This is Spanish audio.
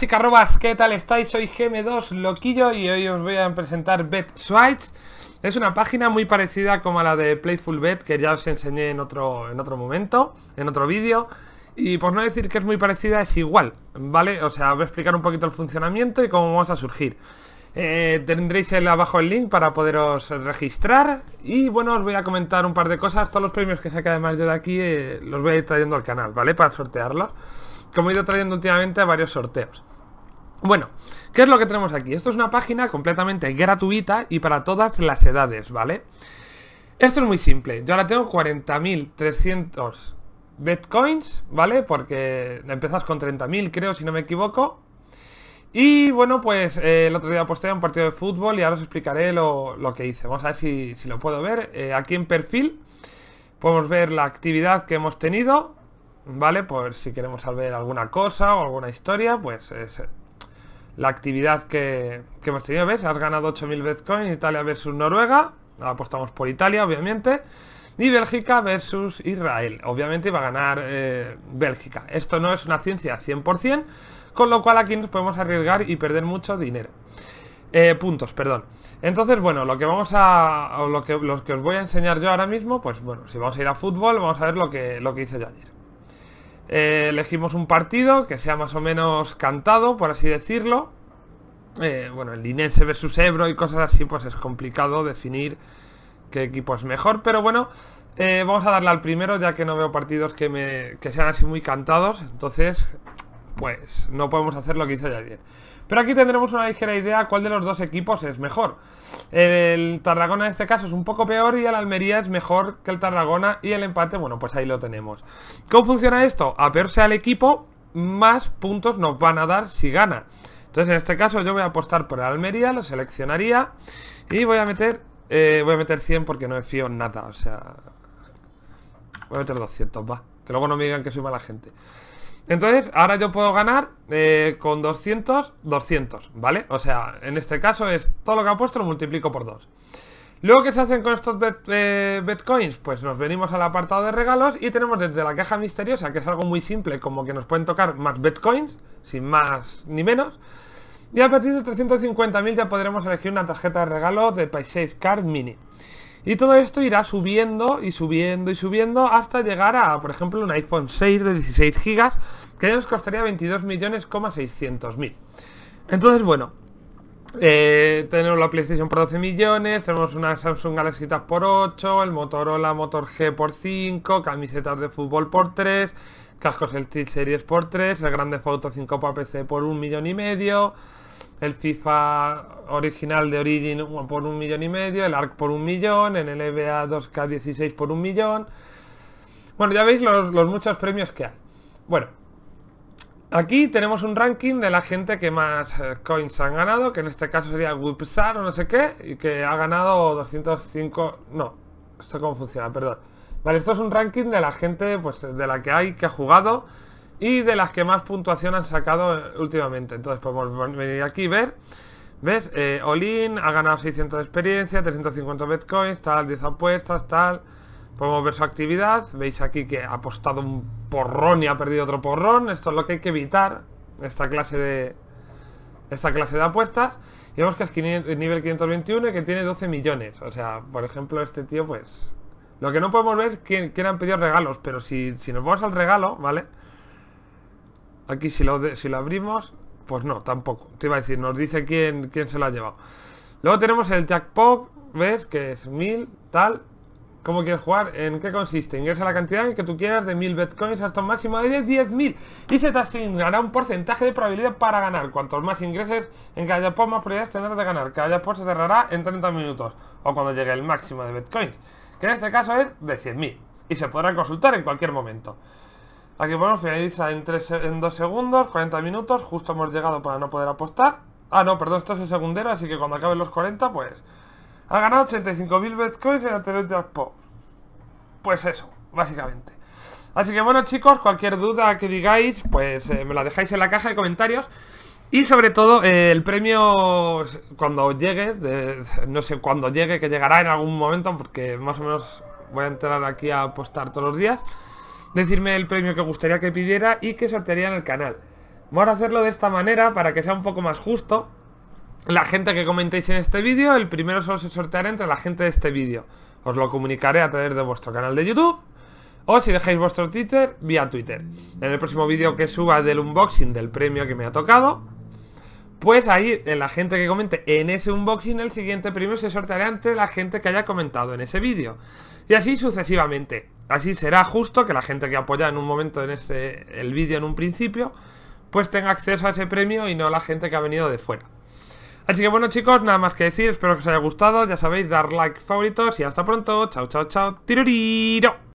Chicarrobas, ¿qué tal estáis? Soy GM2 Loquillo y hoy os voy a presentar BetSwites. Es una página muy parecida como la de Playful Bet que ya os enseñé en otro, en otro momento, en otro vídeo. Y por no decir que es muy parecida, es igual, ¿vale? O sea, os voy a explicar un poquito el funcionamiento y cómo vamos a surgir. Eh, tendréis el, abajo el link para poderos registrar y bueno, os voy a comentar un par de cosas. Todos los premios que saque además yo de aquí eh, los voy a ir trayendo al canal, ¿vale? Para sortearlos. Como he ido trayendo últimamente varios sorteos. Bueno, ¿qué es lo que tenemos aquí? Esto es una página completamente gratuita y para todas las edades, ¿vale? Esto es muy simple. Yo ahora tengo 40.300 Bitcoins, ¿vale? Porque empezas con 30.000, creo, si no me equivoco. Y bueno, pues eh, el otro día posté un partido de fútbol y ahora os explicaré lo, que hice. Vamos a ver si, lo puedo ver. Eh, aquí en perfil podemos ver la actividad que hemos tenido, ¿vale? Por si queremos saber alguna cosa o alguna historia, pues es la actividad que, que hemos tenido. ¿Ves? Has ganado 8.000 Bitcoin, Italia versus Noruega. apostamos por Italia, obviamente. Y Bélgica versus Israel. Obviamente iba a ganar eh, Bélgica. Esto no es una ciencia 100%, con lo cual aquí nos podemos arriesgar y perder mucho dinero. Eh, puntos, perdón. Entonces, bueno, lo que vamos a... lo que, lo que os voy a enseñar yo ahora mismo, pues bueno, si vamos a ir a fútbol, vamos a ver lo que, lo que hice yo ayer. Eh, elegimos un partido que sea más o menos cantado, por así decirlo. Eh, bueno, el Linense versus Ebro y cosas así, pues es complicado definir qué equipo es mejor. Pero bueno, eh, vamos a darle al primero, ya que no veo partidos que, me, sean así muy cantados. Entonces, pues no podemos hacer lo que hizo ayer. Pero aquí tendremos una ligera idea cuál de los dos equipos es mejor. El Tarragona en este caso es un poco peor y el Almería es mejor que el Tarragona y el empate, bueno, pues ahí lo tenemos. ¿Cómo funciona esto? A peor sea el equipo, más puntos nos van a dar si gana. Entonces en este caso yo voy a apostar por el Almería, lo seleccionaría y voy a meter eh, voy a meter 100 porque no me fío en nada, o sea... Voy a meter 200, va. Que luego no me digan que soy mala gente. Entonces, ahora yo puedo ganar eh, con 200, 200, ¿vale? O sea, en este caso es todo lo que ha puesto lo multiplico por 2. Luego, ¿qué se hacen con estos eh, Bitcoins? Pues nos venimos al apartado de regalos y tenemos desde la caja misteriosa, que es algo muy simple, como que nos pueden tocar más Bitcoins sin más ni menos. Y a partir de 350.000 ya podremos elegir una tarjeta de regalo de PaySafe Card Mini. Y todo esto irá subiendo y subiendo y subiendo hasta llegar a, por ejemplo, un iPhone 6 de 16 GB que nos costaría 22.600.000 Entonces, bueno, eh, tenemos la PlayStation por 12 millones, tenemos una Samsung Galaxy Tab por 8, el Motorola Motor G por 5, camisetas de fútbol por 3, Cascos el Series por 3, el Grande Foto 5 para PC por un millón y medio, el FIFA original de Origin por un millón y medio, el ARC por un millón, en el NBA 2K16 por un millón. Bueno, ya veis los, muchos premios que hay. Bueno, aquí tenemos un ranking de la gente que más eh, coins han ganado, que en este caso sería Wipsar o no sé qué, y que ha ganado 205... No, esto cómo funciona, perdón. Vale, esto es un ranking de la gente, pues, de la que hay, que ha jugado y de las que más puntuación han sacado eh, últimamente. Entonces podemos pues, venir aquí y ver. ¿Ves? Olin eh, ha ganado 600 de experiencia, 350 bitcoins, tal, 10 apuestas, tal. Podemos ver su actividad. Veis aquí que ha apostado un porrón y ha perdido otro porrón. Esto es lo que hay que evitar. Esta clase de, esta clase de apuestas. Y vemos que es nivel 521 que tiene 12 millones. O sea, por ejemplo, este tío pues lo que no podemos ver es quién, quién han pedido regalos, pero si, nos vamos al regalo, ¿vale? Aquí si lo, si lo abrimos, pues no, tampoco. Te iba a decir, nos dice quién, quién se lo ha llevado. Luego tenemos el jackpot, ¿ves? Que es 1000, tal. ¿Cómo quieres jugar? ¿En qué consiste? Ingresa la cantidad que tú quieras de 1000 bitcoins hasta un máximo de 10.000 y se te asignará un porcentaje de probabilidad para ganar. Cuantos más ingreses en cada jackpot, más probabilidades tendrás de ganar. Cada jackpot se cerrará en 30 minutos o cuando llegue el máximo de bitcoins que en este caso es de 100.000, y se podrán consultar en cualquier momento. Aquí bueno, finaliza en, 2 segundos, 40 minutos, justo hemos llegado para no poder apostar. Ah, no, perdón, esto es el segundero, así que cuando acaben los 40, pues... Ha ganado 85.000 Bitcoins en anterior Jackpot. Pues eso, básicamente. Así que bueno chicos, cualquier duda que digáis, pues eh, me la dejáis en la caja de comentarios. Y sobre todo, eh, el premio cuando llegue, no sé cuándo llegue, que llegará en algún momento, porque más o menos voy a entrar aquí a apostar todos los días, decirme el premio que gustaría que pidiera y que sortearía en el canal. voy a hacerlo de esta manera para que sea un poco más justo. La gente que comentéis en este vídeo, el primero solo se sorteará entre la gente de este vídeo. Os lo comunicaré a través de vuestro canal de YouTube o si dejáis vuestro Twitter, vía Twitter. En el próximo vídeo que suba del unboxing del premio que me ha tocado, pues ahí, eh, la gente que comente en ese unboxing, el siguiente premio se sorteará entre la gente que haya comentado en ese vídeo. Y así sucesivamente. Así será justo que la gente que apoya en un momento en ese, el vídeo en un principio, pues tenga acceso a ese premio y no la gente que ha venido de fuera. Así que bueno chicos, nada más que decir, espero que os haya gustado, ya sabéis, dar like favoritos y hasta pronto, chao chao chao, tiruriro.